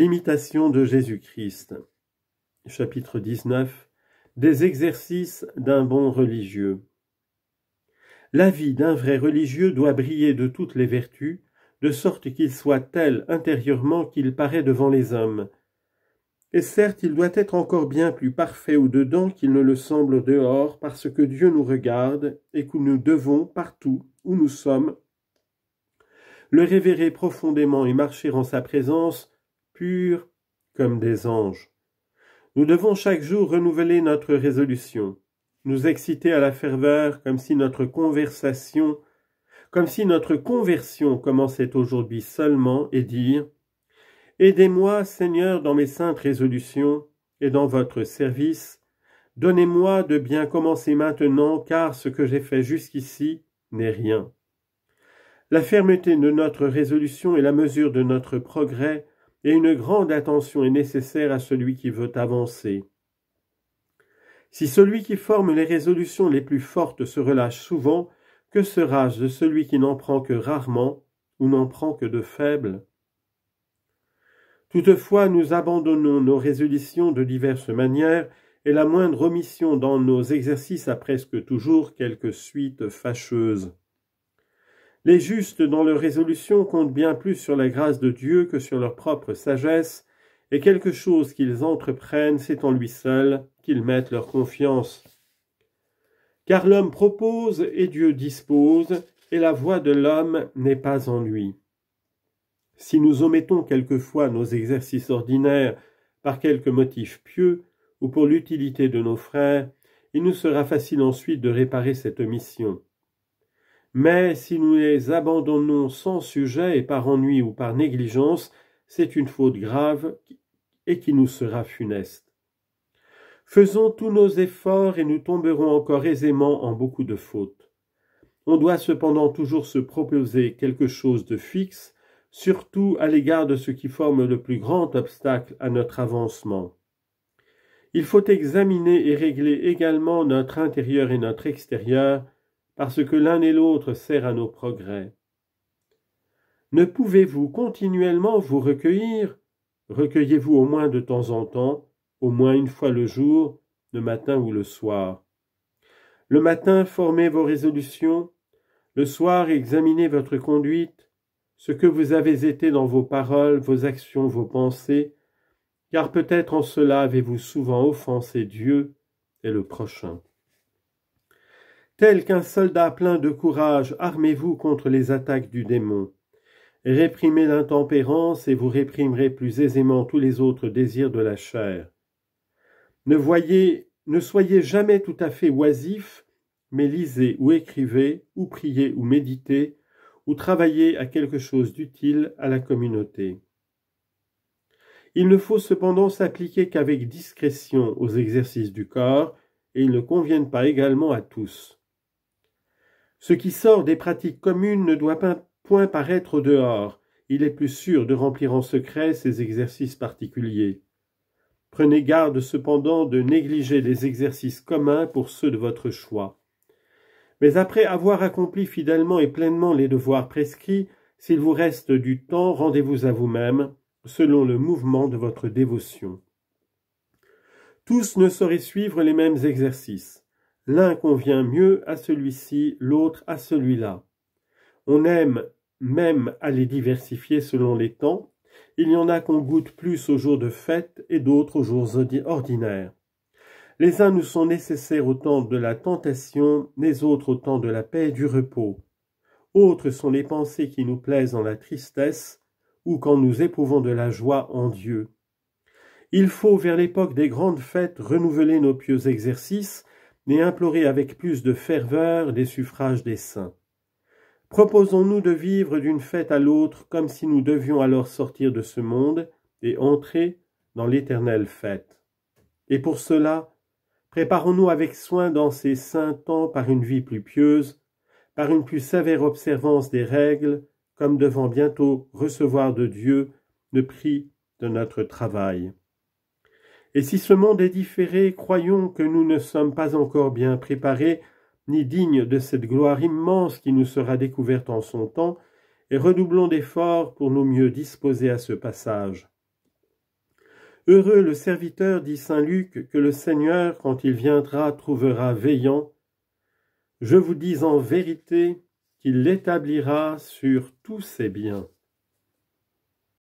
L'imitation de Jésus-Christ Chapitre 19 Des exercices d'un bon religieux La vie d'un vrai religieux doit briller de toutes les vertus, de sorte qu'il soit tel intérieurement qu'il paraît devant les hommes. Et certes, il doit être encore bien plus parfait au dedans qu'il ne le semble dehors, parce que Dieu nous regarde et que nous devons, partout où nous sommes, le révérer profondément et marcher en sa présence comme des anges. Nous devons chaque jour renouveler notre résolution, nous exciter à la ferveur comme si notre conversation, comme si notre conversion commençait aujourd'hui seulement et dire Aidez-moi, Seigneur, dans mes saintes résolutions et dans votre service. Donnez-moi de bien commencer maintenant, car ce que j'ai fait jusqu'ici n'est rien. La fermeté de notre résolution et la mesure de notre progrès et une grande attention est nécessaire à celui qui veut avancer. Si celui qui forme les résolutions les plus fortes se relâche souvent, que sera-je de celui qui n'en prend que rarement ou n'en prend que de faibles Toutefois, nous abandonnons nos résolutions de diverses manières et la moindre omission dans nos exercices a presque toujours quelque suite fâcheuse. Les justes dans leur résolution comptent bien plus sur la grâce de Dieu que sur leur propre sagesse, et quelque chose qu'ils entreprennent, c'est en lui seul qu'ils mettent leur confiance. Car l'homme propose et Dieu dispose, et la voix de l'homme n'est pas en lui. Si nous omettons quelquefois nos exercices ordinaires par quelque motif pieux ou pour l'utilité de nos frères, il nous sera facile ensuite de réparer cette omission. Mais si nous les abandonnons sans sujet et par ennui ou par négligence, c'est une faute grave et qui nous sera funeste. Faisons tous nos efforts et nous tomberons encore aisément en beaucoup de fautes. On doit cependant toujours se proposer quelque chose de fixe, surtout à l'égard de ce qui forme le plus grand obstacle à notre avancement. Il faut examiner et régler également notre intérieur et notre extérieur, parce que l'un et l'autre sert à nos progrès. Ne pouvez-vous continuellement vous recueillir Recueillez-vous au moins de temps en temps, au moins une fois le jour, le matin ou le soir. Le matin, formez vos résolutions, le soir, examinez votre conduite, ce que vous avez été dans vos paroles, vos actions, vos pensées, car peut-être en cela avez-vous souvent offensé Dieu et le prochain. Tel qu'un soldat plein de courage, armez-vous contre les attaques du démon. Réprimez l'intempérance et vous réprimerez plus aisément tous les autres désirs de la chair. Ne voyez, ne soyez jamais tout à fait oisif, mais lisez ou écrivez, ou priez ou méditez, ou travaillez à quelque chose d'utile à la communauté. Il ne faut cependant s'appliquer qu'avec discrétion aux exercices du corps, et ils ne conviennent pas également à tous. Ce qui sort des pratiques communes ne doit pas point paraître au dehors. Il est plus sûr de remplir en secret ces exercices particuliers. Prenez garde cependant de négliger les exercices communs pour ceux de votre choix. Mais après avoir accompli fidèlement et pleinement les devoirs prescrits, s'il vous reste du temps, rendez-vous à vous-même, selon le mouvement de votre dévotion. Tous ne sauraient suivre les mêmes exercices. L'un convient mieux à celui-ci, l'autre à celui-là. On aime même à les diversifier selon les temps. Il y en a qu'on goûte plus aux jours de fête et d'autres aux jours ordinaires. Les uns nous sont nécessaires au temps de la tentation, les autres au temps de la paix et du repos. Autres sont les pensées qui nous plaisent en la tristesse ou quand nous éprouvons de la joie en Dieu. Il faut, vers l'époque des grandes fêtes, renouveler nos pieux exercices n'est implorer avec plus de ferveur les suffrages des saints. Proposons-nous de vivre d'une fête à l'autre comme si nous devions alors sortir de ce monde et entrer dans l'éternelle fête. Et pour cela, préparons-nous avec soin dans ces saints temps par une vie plus pieuse, par une plus sévère observance des règles, comme devant bientôt recevoir de Dieu le prix de notre travail. Et si ce monde est différé, croyons que nous ne sommes pas encore bien préparés, ni dignes de cette gloire immense qui nous sera découverte en son temps, et redoublons d'efforts pour nous mieux disposer à ce passage. Heureux le serviteur, dit saint Luc, que le Seigneur, quand il viendra, trouvera veillant. Je vous dis en vérité qu'il l'établira sur tous ses biens.